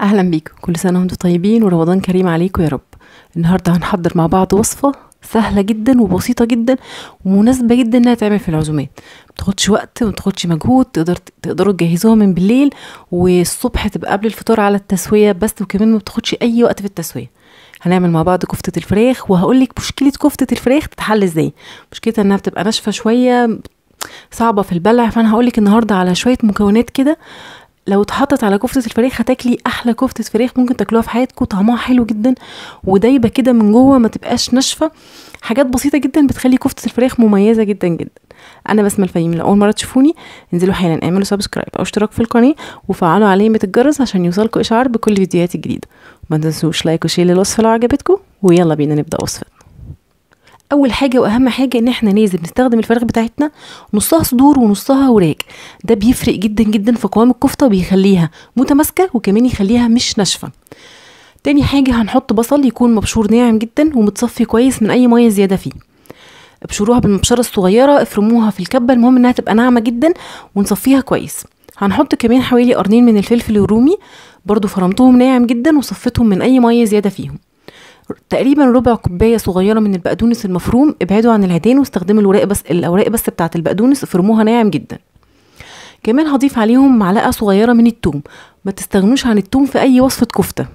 أهلا بيكم كل سنة وانتم طيبين ورمضان كريم عليكم يا رب النهاردة هنحضر مع بعض وصفة سهلة جدا وبسيطة جدا ومناسبة جدا انها تعمل في العزومات تاخدش وقت تاخدش مجهود تقدر تقدروا تجهزوها من بالليل والصبح تبقى قبل الفطار على التسوية بس وكمان ما بتاخدش أي وقت في التسوية هنعمل مع بعض كفتة الفراخ وهقولك مشكلة كفتة الفراخ تتحل ازاي مشكلتها انها بتبقى ناشفة شوية صعبه في البلع فانا هقولك النهارده على شويه مكونات كده لو اتحطت على كفته الفريخ هتاكلي احلى كفته فريخ ممكن تاكلوها في حياتكم طعمها حلو جدا ودايبه كده من جوه ما تبقاش ناشفه حاجات بسيطه جدا بتخلي كفته الفريخ مميزه جدا جدا انا بسمه الفيم لو اول مره تشوفوني انزلوا حالا اعملوا سبسكرايب او اشتراك في القناه وفعلوا علامه الجرس عشان يوصلكوا اشعار بكل فيديوهاتي الجديده ما تنسوش لايك وشير للوصفه لو عجبتكم ويلا بينا نبدا وصفتنا اول حاجه واهم حاجه ان احنا لازم نستخدم الفراخ بتاعتنا نصها صدور ونصها وراك ده بيفرق جدا جدا في قوام الكفته وبيخليها متماسكه وكمان يخليها مش ناشفه تاني حاجه هنحط بصل يكون مبشور ناعم جدا ومتصفي كويس من اي ميه زياده فيه ابشروها بالمبشره الصغيره افرموها في الكبه المهم انها تبقى ناعمه جدا ونصفيها كويس هنحط كمان حوالي قرنين من الفلفل الرومي برضو فرمتهم ناعم جدا وصفتهم من اي ميه زياده فيهم تقريبا ربع كوبايه صغيره من البقدونس المفروم ابعدوا عن العيدين واستخدموا الاوراق بس الاوراق بس بتاعه البقدونس افرموها ناعم جدا كمان هضيف عليهم معلقه صغيره من التوم ما تستغنوش عن التوم في اي وصفه كفته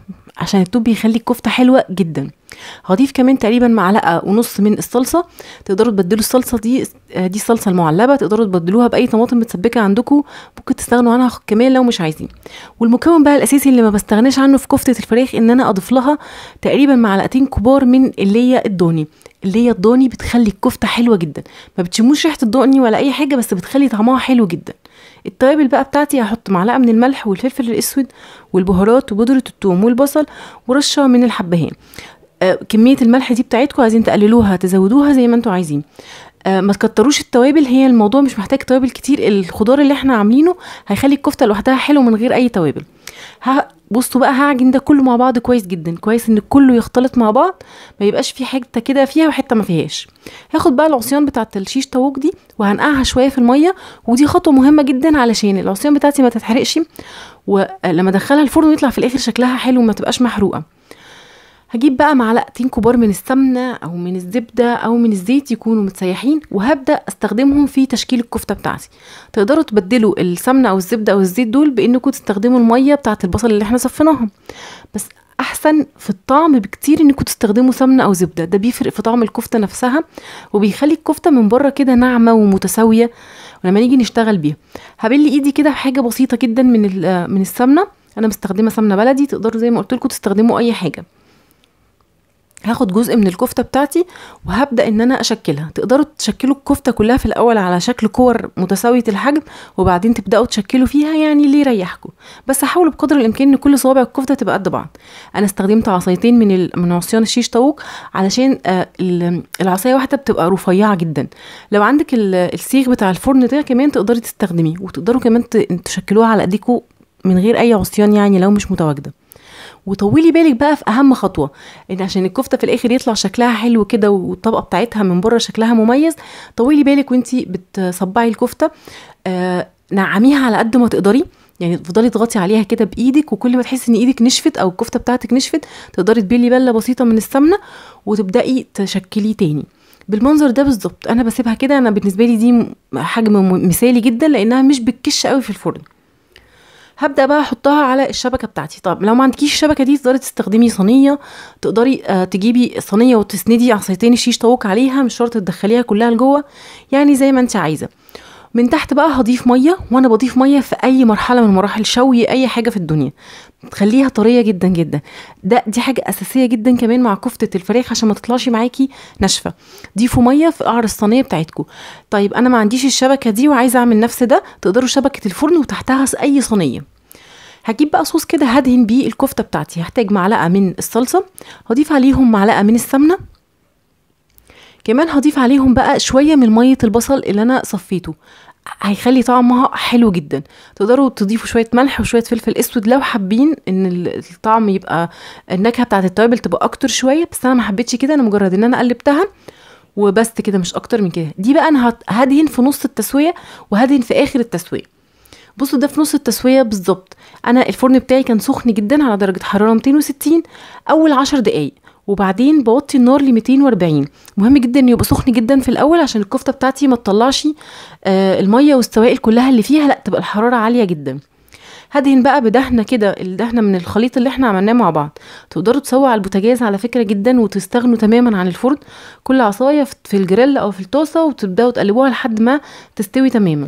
عشان التوب بيخلي الكفته حلوه جدا هضيف كمان تقريبا معلقه ونص من الصلصه تقدروا تبدلوا الصلصه دي دي الصلصه المعلبه تقدروا تبدلوها باي طماطم متسبكه عندكم ممكن تستغنوا عنها كمان لو مش عايزين والمكون بقى الاساسي اللي ما بستغناش عنه في كفته الفراخ ان انا اضيف لها تقريبا معلقتين كبار من اللي هي الضاني اللي هي الضاني بتخلي الكفته حلوه جدا ما بتشموش ريحه الضاني ولا اي حاجه بس بتخلي طعمها حلو جدا التوابل بقى بتاعتي هحط معلقه من الملح والفلفل الاسود والبهارات وبودره الثوم والبصل ورشه من الحبهان آه، كميه الملح دي بتاعتكم عايزين تقللوها تزودوها زي ما انتوا عايزين آه، ما تكتروش التوابل هي الموضوع مش محتاج توابل كتير الخضار اللي احنا عاملينه هيخلي الكفته لوحدها حلو من غير اي توابل بصوا بقى هعجن ده كله مع بعض كويس جدا كويس ان كله يختلط مع بعض ما يبقاش في حته كده فيها وحته ما فيهاش هاخد بقى العصيان بتاع الشيش طاووق دي وهنقعها شويه في الميه ودي خطوه مهمه جدا علشان العصيان بتاعتي ما تتحرقش ولما آه، ادخلها الفرن ويطلع في الاخر شكلها حلو وما تبقاش محروقه هجيب بقى معلقتين كبار من السمنه او من الزبده او من الزيت يكونوا متسيحين وهبدا استخدمهم في تشكيل الكفته بتاعتي تقدروا تبدلوا السمنه او الزبده او الزيت دول بانكم تستخدموا الميه بتاعه البصل اللي احنا صفيناهم بس احسن في الطعم بكتير انكم تستخدموا سمنه او زبده ده بيفرق في طعم الكفته نفسها وبيخلي الكفته من بره كده ناعمه ومتساويه ولما نيجي نشتغل بيها هبل ايدي كده بحاجه بسيطه جدا من من السمنه انا مستخدمه سمنه بلدي تقدروا زي ما قلت لكم تستخدموا اي حاجه هاخد جزء من الكفته بتاعتي وهبدا ان انا اشكلها تقدروا تشكلوا الكفته كلها في الاول على شكل كور متساويه الحجم وبعدين تبداوا تشكلوا فيها يعني ليه يريحكم بس حاولوا بقدر الامكان ان كل صوابع الكفته تبقى قد بعض انا استخدمت عصايتين من من عصيان الشيش طاووق علشان آه، العصايه واحده بتبقى رفيعه جدا لو عندك السيخ بتاع الفرن ده كمان تقدري تستخدميه وتقدروا كمان تشكلوها على ايديكم من غير اي عصيان يعني لو مش متواجده وطولي بالك بقى في اهم خطوه ان عشان الكفته في الاخر يطلع شكلها حلو كده والطبقه بتاعتها من بره شكلها مميز طولي بالك وانت بتصبعي الكفته آه نعميها على قد ما تقدري يعني تفضلي تضغطي عليها كده بايدك وكل ما تحسي ان ايدك نشفت او الكفته بتاعتك نشفت تقدري تبلي بله بسيطه من السمنه وتبداي تشكليه تاني بالمنظر ده بالظبط انا بسيبها كده انا بالنسبه لي دي حجم مثالي جدا لانها مش بتكش قوي في الفرن هبدا بقى احطها على الشبكه بتاعتي طب لو ما عندكيش الشبكه دي تقدري تستخدمي صينيه تقدري آه، تجيبي صينيه وتسندي عصايتين الشيش طاووق عليها مش شرط تدخليها كلها لجوه يعني زي ما انت عايزه من تحت بقى هضيف ميه وانا بضيف ميه في اي مرحله من مراحل شوي اي حاجه في الدنيا تخليها طريه جدا جدا ده دي حاجه اساسيه جدا كمان مع كفته الفراخ عشان ما تطلعش معاكي ناشفه ضيفوا ميه في قعر الصينيه بتاعتكم طيب انا ما عنديش الشبكه دي وعايزه اعمل نفس ده تقدروا شبكه الفرن وتحتها اي صينيه هجيب بقى صوص كده هدهن بيه الكفته بتاعتي هحتاج معلقه من الصلصه هضيف عليهم معلقه من السمنه كمان هضيف عليهم بقى شويه من ميه البصل اللي انا صفيته هيخلي طعمها حلو جدا تقدروا تضيفوا شويه ملح وشويه فلفل اسود لو حابين ان الطعم يبقى النكهه بتاعه التوابل تبقى اكتر شويه بس انا ما حبيتش كده انا مجرد ان انا قلبتها وبس كده مش اكتر من كده دي بقى انا هدهن في نص التسويه وهدهن في اخر التسويه بصوا ده في نص التسويه بالظبط انا الفرن بتاعي كان سخن جدا على درجه حراره 260 اول عشر دقائق وبعدين بوطي النار ل 240 مهم جدا يبقى سخن جدا في الاول عشان الكفته بتاعتي ما تطلعش آه الميه والسوائل كلها اللي فيها لا تبقى الحراره عاليه جدا هدهن بقى بدهنه كده الدهنه من الخليط اللي احنا عملناه مع بعض تقدروا تسووا على البوتاجاز على فكره جدا وتستغنوا تماما عن الفرن كل عصايه في الجريل او في الطاسه وتبداوا تقلبوها لحد ما تستوي تماما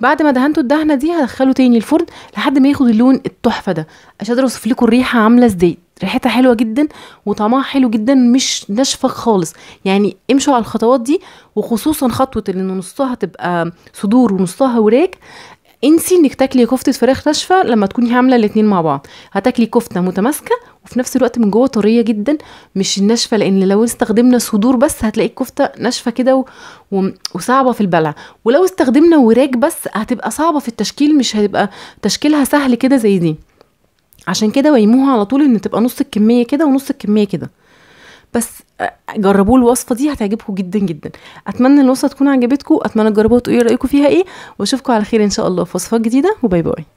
بعد ما دهنتوا الدهنه دي هدخله تاني الفرن لحد ما ياخد اللون التحفه ده اشادر قادره اوصف لكم الريحه عامله ازاي ريحتها حلوه جدا وطعمها حلو جدا مش ناشفه خالص يعني امشوا على الخطوات دي وخصوصا خطوه ان نصها تبقى صدور ونصها وراك انسي انك تاكلي كفته فراخ ناشفه لما تكوني عامله الاتنين مع بعض هتاكلي كفته متماسكه وفي نفس الوقت من جوه طريه جدا مش الناشفه لان لو استخدمنا صدور بس هتلاقي الكفته ناشفه كده و... وصعبه في البلع ولو استخدمنا وراك بس هتبقى صعبه في التشكيل مش هتبقى تشكيلها سهل كده زي دي عشان كده ويموها على طول ان تبقى نص الكميه كده ونص الكميه كده بس آه، جربوا الوصفه دي هتعجبكم جدا جدا اتمنى الوصفه تكون عجبتكم اتمنى تجربوها وتقولوا رايكم فيها ايه واشوفكم على خير ان شاء الله في وصفات جديده وباي باي